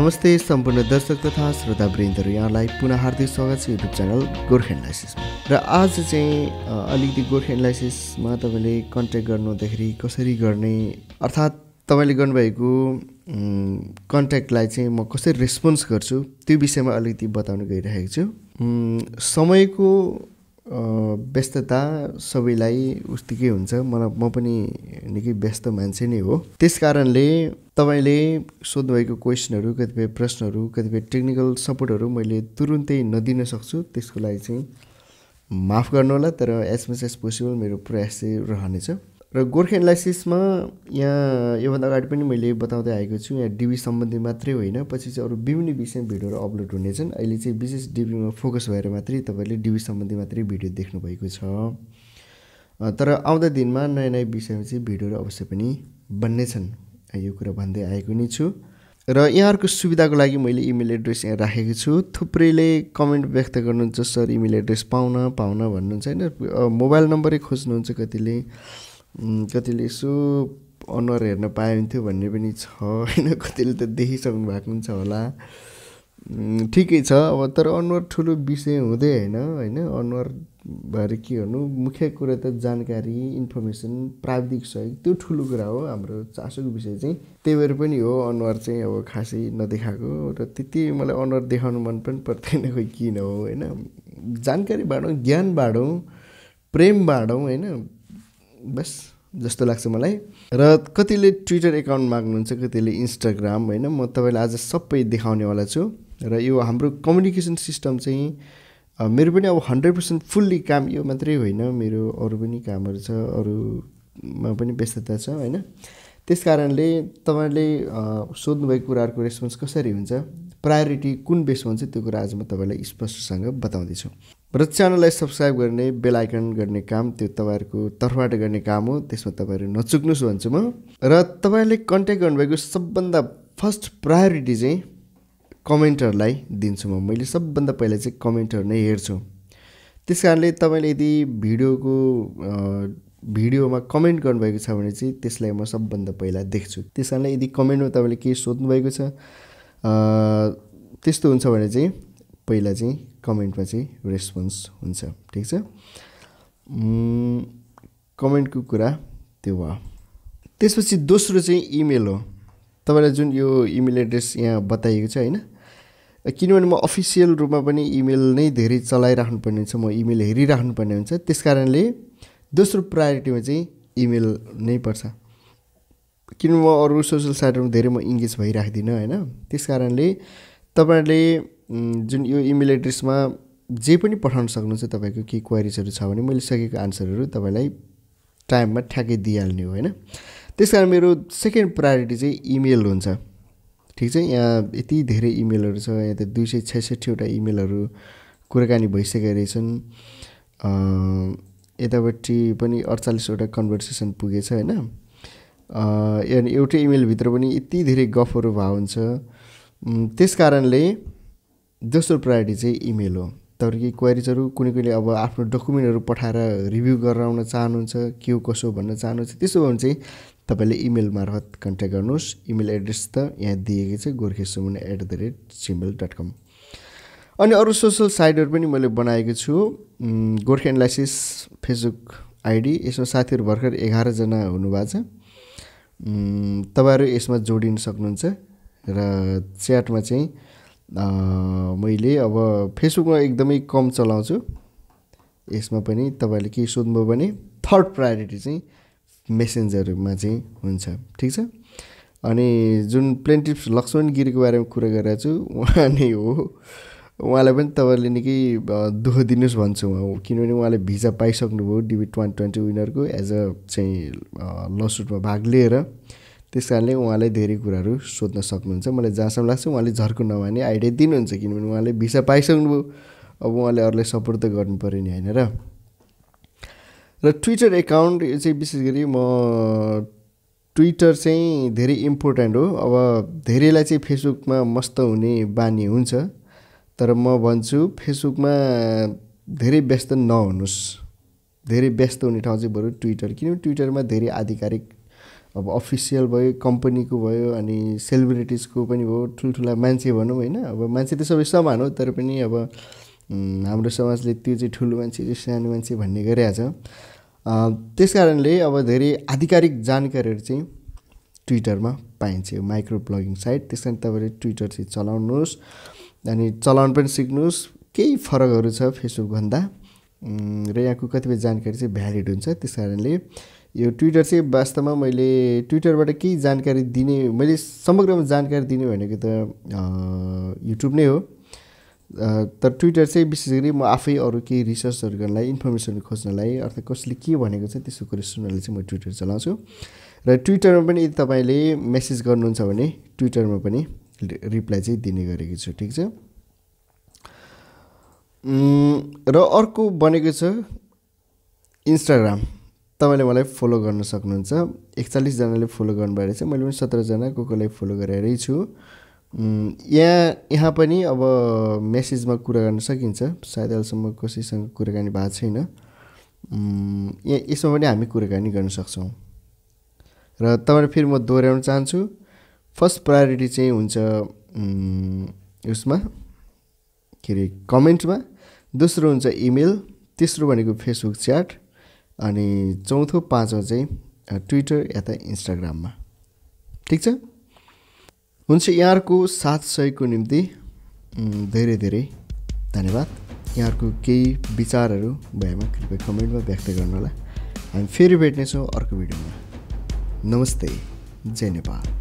नमस्ते सम्पूर्ण दर्शक तथा श्रोता वृन्दहरू यहाँलाई पुनः हार्दिक स्वागत छ युट्युब च्यानल गोर्खे एनालाइसिसमा र आज चाहिँ अलिकति गोर्खे एनालाइसिसमा तपाईँले कन्ट्याक्ट गर्नुहुँदाखेरि कसरी गर्ने अर्थात् तपाईँले गर्नुभएको कन्ट्याक्टलाई चाहिँ म कसरी रेस्पोन्स गर्छु त्यो विषयमा अलिकति बताउन गइरहेको छु समयको व्यस्तता सबैलाई उस्तै हुन्छ मलाई म पनि निकै व्यस्त मान्छे नै हो त्यस कारणले तपाईँले सोध्नुभएको क्वेसनहरू कतिपय प्रश्नहरू कतिपय टेक्निकल सपोर्टहरू मैले तुरुन्तै नदिन सक्छु त्यसको लागि चाहिँ माफ गर्नुहोला तर एज मच एज पोसिबल मेरो प्रयास चाहिँ रहनेछ र गोर्खा एनालाइसिसमा यहाँ योभन्दा अगाडि पनि मैले बताउँदै आएको छु यहाँ डिबी सम्बन्धी मात्रै होइन पछि चाहिँ अरू विभिन्न विषयमा भिडियोहरू अपलोड हुनेछन् अहिले चाहिँ विशेष डिबीमा फोकस भएर मात्रै तपाईँले डिबी सम्बन्धी मात्रै भिडियो देख्नुभएको छ तर आउँदा दिनमा नयाँ नयाँ विषयमा चाहिँ भिडियोहरू अवश्य पनि बन्नेछन् यो कुरा भन्दै आएको नै छु र यहाँहरूको सुविधाको लागि मैले इमेल एड्रेस यहाँ राखेको छु थुप्रैले कमेन्ट व्यक्त गर्नुहुन्छ सर इमेल एड्रेस पाउन पाउन भन्नुहुन्छ होइन मोबाइल नम्बरै खोज्नुहुन्छ कतिले कतिले यसो अनुहार हेर्न पायो भन्ने पनि छ होइन कतिले त देखिसक्नु भएको हुन्छ होला ठिकै छ अब तर अनुहार ठुलो विषय हुँदै होइन होइन अनुहार भएर के गर्नु मुख्य कुरा त जानकारी इन्फर्मेसन प्राविधिक सहयोग त्यो ठुलो कुरा हो हाम्रो चासोको विषय चाहिँ त्यही भएर पनि हो अनुहार चाहिँ अब खासै नदेखाएको र त्यति मलाई अनुहार देखाउनु मन पनि पर्दैन खोइ किन हो होइन जानकारी बाँडौँ ज्ञान बाँडौँ प्रेम बाँडौँ होइन बस जस्तो लाग्छ मलाई र कतिले ट्विटर एकाउन्ट माग्नुहुन्छ कतिले इन्स्टाग्राम होइन म तपाईँलाई आज सबै देखाउनेवाला छु र यो हाम्रो कम्युनिकेसन सिस्टम चाहिँ मेरो पनि अब हन्ड्रेड पर्सेन्ट फुल्ली काम यो मात्रै होइन मेरो अरू पनि कामहरू छ अरूमा पनि व्यस्तता छ होइन त्यस कारणले तपाईँले सोध्नुभएको कुराहरूको रेस्पोन्स कसरी हुन्छ प्रायोरिटी कुन बेसमा हुन्छ त्यो कुरा आज म तपाईँलाई स्पष्टसँग बताउँदैछु र च्यानललाई सब्सक्राइब गर्ने बेल आइकन गर्ने काम त्यो तपाईँहरूको तर्फबाट गर्ने काम हो त्यसमा तपाईँहरू नचुक्नुहोस् भन्छु म र तपाईँहरूले कन्ट्याक्ट गर्नुभएको सबभन्दा फर्स्ट प्रायोरिटी चाहिँ कमेन्टहरूलाई दिन्छु म मैले सबभन्दा पहिला चाहिँ कमेन्टहरू नै हेर्छु त्यस कारणले तपाईँले यदि भिडियोको भिडियोमा कमेन्ट गर्नुभएको छ भने चाहिँ त्यसलाई म सबभन्दा पहिला देख्छु त्यस कारणले यदि कमेन्टमा तपाईँले केही सोध्नुभएको छ त्यस्तो हुन्छ भने चाहिँ पहिला चाहिँ कमेन्टमा चाहिँ रेस्पोन्स हुन्छ ठिक छ कमेन्टको कुरा त्यो भयो त्यसपछि दोस्रो चाहिँ इमेल हो तपाईँलाई जुन यो इमेल एड्रेस यहाँ बताइएको छ होइन किनभने म अफिसियल रूपमा पनि इमेल नै धेरै चलाइराख्नुपर्ने हुन्छ म इमेल हेरिराख्नुपर्ने हुन्छ त्यस कारणले दोस्रो प्रायोरिटीमा चाहिँ इमेल नै पर्छ किनभने म अरू सोसियल साइटहरूमा धेरै म इङ्गेज भइराख्दिनँ होइन त्यस कारणले तपाईँहरूले जुन यो इमेल एड्रेसमा जे पनि पठाउन सक्नुहुन्छ तपाईँको केही क्वारिजहरू छ भने मैले सकेको आन्सरहरू तपाईँलाई टाइममा ठ्याक्कै दिइहाल्ने हो होइन त्यस कारण मेरो सेकेन्ड प्रायोरिटी चाहिँ इमेल हुन्छ ठिक छ यहाँ यति धेरै इमेलहरू छ यहाँ त दुई सय छैसठीवटा इमेलहरू कुराकानी भइसकेका रहेछन् यतापट्टि पनि अडचालिसवटा कन्भर्सेसन पुगेछ होइन अनि एउटै इमेलभित्र पनि यति धेरै गफहरू भए हुन्छ त्यस कारणले दोस्रो प्रायोरिटी चाहिँ इमेल हो तपाईँको क्वारिजहरू कुनै कुनै अब आफ्नो डकुमेन्टहरू पठाएर रिभ्यू गराउन चाहनुहुन्छ के हो कसो भन्न चाहनुहुन्छ त्यसो भयो भने चाहिँ तपाईँले इमेल मार्फत कन्ट्याक्ट गर्नुहोस् इमेल एड्रेस त यहाँ दिएको छ Gorkhe Suman at the rate Gmail dot com अनि अरू सोसल साइटहरू पनि मैले बनाएको छु गोर्खे एनालाइसिस फेसबुक आइडी यसमा साथीहरू भर्खर एघारजना हुनुभएको छ तपाईँहरू यसमा जोडिन सक्नुहुन्छ र च्याटमा चाहिँ मैले अब फेसबुकमा एकदमै कम चलाउँछु यसमा पनि तपाईँले केही सोध्नुभयो भने थर्ड प्रायोरिटी चाहिँ मेसेन्जरमा चाहिँ हुन्छ ठिक छ अनि जुन प्लेन्टिप्स लक्ष्मण गिरीको बारेमा कुरा गरिरहेको छु उहाँ नै हो उहाँलाई पनि तपाईँले निकै दुःख दिनुहोस् भन्छु उहाँ किनभने उहाँले भिजा पाइसक्नुभयो डिबी ट्वान ट्वेन्टी विनरको एज अ चाहिँ लसुटमा भाग लिएर त्यस कारणले उहाँलाई धेरै कुराहरू सोध्न सक्नुहुन्छ मलाई जहाँसम्म लाग्छ उहाँले झर्को नभने आइडिया दिनुहुन्छ किनभने उहाँले भिसा पाइसक्नुभयो अब उहाँले अरूलाई सपोर्ट त गर्नु पऱ्यो नि होइन र र ट्विटर एकाउन्ट यो चाहिँ विशेष गरी म ट्विटर चाहिँ धेरै इम्पोर्टेन्ट हो अब धेरैलाई चाहिँ फेसबुकमा मस्त हुने बानी हुन्छ तर म भन्छु फेसबुकमा धेरै व्यस्त नहुनुहोस् धेरै व्यस्त हुने ठाउँ चाहिँ बरु ट्विटर किनभने ट्विटरमा धेरै आधिकारिक अब अफिसियल भयो कम्पनीको भयो अनि सेलिब्रिटिजको पनि भयो ठुल्ठुला मान्छे भनौँ होइन अब मान्छे त सबै समान हो तर पनि अब हाम्रो समाजले त्यो चाहिँ ठुलो मान्छे चाहिँ सानो मान्छे भन्ने गरिरहेछ त्यस कारणले अब धेरै आधिकारिक जानकारीहरू चाहिँ ट्विटरमा पाइन्छ यो माइक्रो ब्लगिङ साइट त्यस कारण तपाईँले ट्विटर चाहिँ चलाउनुहोस् अनि चलाउन पनि सिक्नुहोस् केही फरकहरू छ फेसबुकभन्दा र यहाँको कतिपय जानकारी चाहिँ भ्यालिड हुन्छ त्यस कारणले यो ट्विटर चाहिँ वास्तवमा मैले ट्विटरबाट केही जानकारी दिने मैले समग्रमा जानकारी दिने भनेको त युट्युब नै हो तर ट्विटर चाहिँ विशेष गरी म आफै अरू केही रिसर्चहरू गर्नलाई इन्फर्मेसन खोज्नलाई अर्थात् कसले के भनेको छ त्यसको कुरो सुन्नलाई चाहिँ म ट्विटर चलाउँछु र ट्विटरमा पनि यदि तपाईँले मेसेज गर्नुहुन्छ भने ट्विटरमा पनि रिप्लाई चाहिँ दिने गरेकी छु ठिक छ र अर्को बनेको छ इन्स्टाग्राम तपाईँले मलाई फलो गर्न सक्नुहुन्छ एकचालिसजनाले फलो गर्नुभएको चाहिँ मैले पनि सत्रजना को कोलाई फलो गरेरै छु यहाँ यहाँ पनि अब मेसेजमा कुरा गर्न सकिन्छ सायद अहिलेसम्म कसैसँग कुराकानी भएको छैन यहाँ यसमा पनि हामी कुराकानी गर्न सक्छौँ र तपाईँलाई फेरि म दोहोऱ्याउन चाहन्छु फर्स्ट प्रायोरिटी चाहिँ हुन्छ उसमा के अरे कमेन्टमा दोस्रो हुन्छ इमेल तेस्रो भनेको फेसबुक च्याट अनि चौथो पाँचौँ चाहिँ ट्विटर या त इन्स्टाग्राममा ठिक छ हुन्छ यहाँहरूको साथ सहयोगको निम्ति धेरै धेरै धन्यवाद यहाँहरूको केही विचारहरू भएमा कृपया कमेन्टमा व्यक्त गर्नुहोला हामी फेरि भेट्नेछौँ अर्को भिडियोमा नमस्ते जय नेपाल